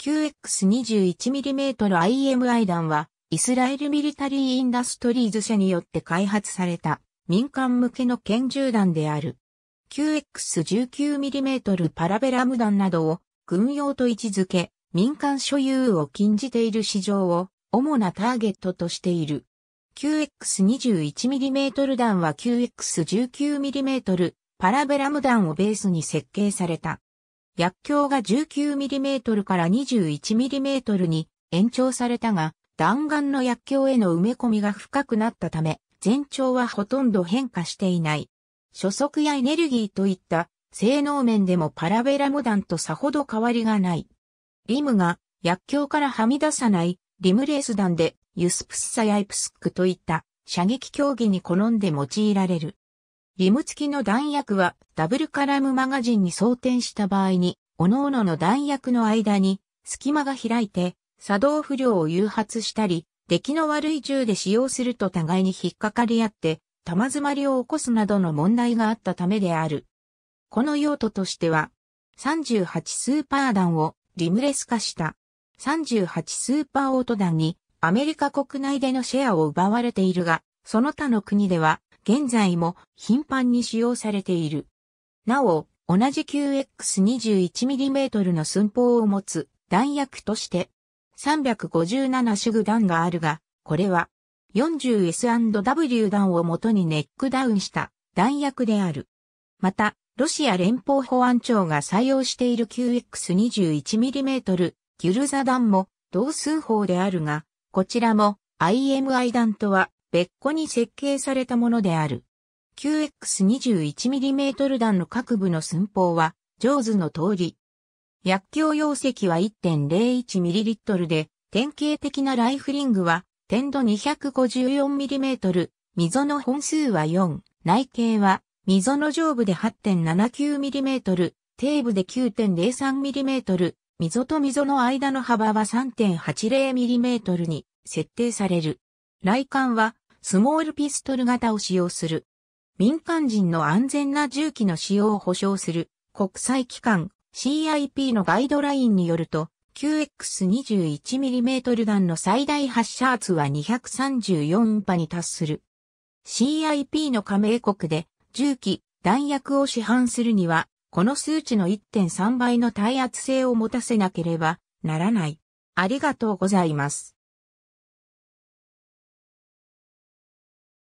9X21mm IMI 弾は、イスラエルミリタリーインダストリーズ社によって開発された民間向けの拳銃弾である。9X19mm パラベラム弾などを軍用と位置づけ、民間所有を禁じている市場を主なターゲットとしている。9X21mm 弾は 9X19mm パラベラム弾をベースに設計された薬莢が 19mm から 21mm に延長されたが、弾丸の薬莢への埋め込みが深くなったため、全長はほとんど変化していない。初速やエネルギーといった性能面でもパラベラモダンとさほど変わりがない。リムが薬莢からはみ出さないリムレース弾でユスプスサやイプスックといった射撃競技に好んで用いられる。リム付きの弾薬はダブルカラムマガジンに装填した場合に、各々の弾薬の間に隙間が開いて作動不良を誘発したり、出来の悪い銃で使用すると互いに引っかかり合って玉詰まりを起こすなどの問題があったためである。この用途としては、38スーパー弾をリムレス化した38スーパーオート弾にアメリカ国内でのシェアを奪われているが、その他の国では現在も頻繁に使用されている。なお、同じ QX21mm の寸法を持つ弾薬として357種具弾があるが、これは 40S&W 弾を元にネックダウンした弾薬である。また、ロシア連邦保安庁が採用している QX21mm ギュルザ弾も同数法であるが、こちらも IMI 弾とは別個に設計されたものである。q x 2 1 m m 弾の各部の寸法は、上図の通り。薬莢容積は 1.01ml で、典型的なライフリングは、点度 254mm、溝の本数は4、内径は、溝の上部で 8.79mm、底部で 9.03mm、溝と溝の間の幅は 3.80mm に設定される。来管はスモールピストル型を使用する。民間人の安全な銃器の使用を保障する国際機関 CIP のガイドラインによると、9X21mm 弾の最大発射圧は234波に達する。CIP の加盟国で銃器、弾薬を市販するには、この数値の1.3倍の耐圧性を持たせなければならない。ありがとうございます。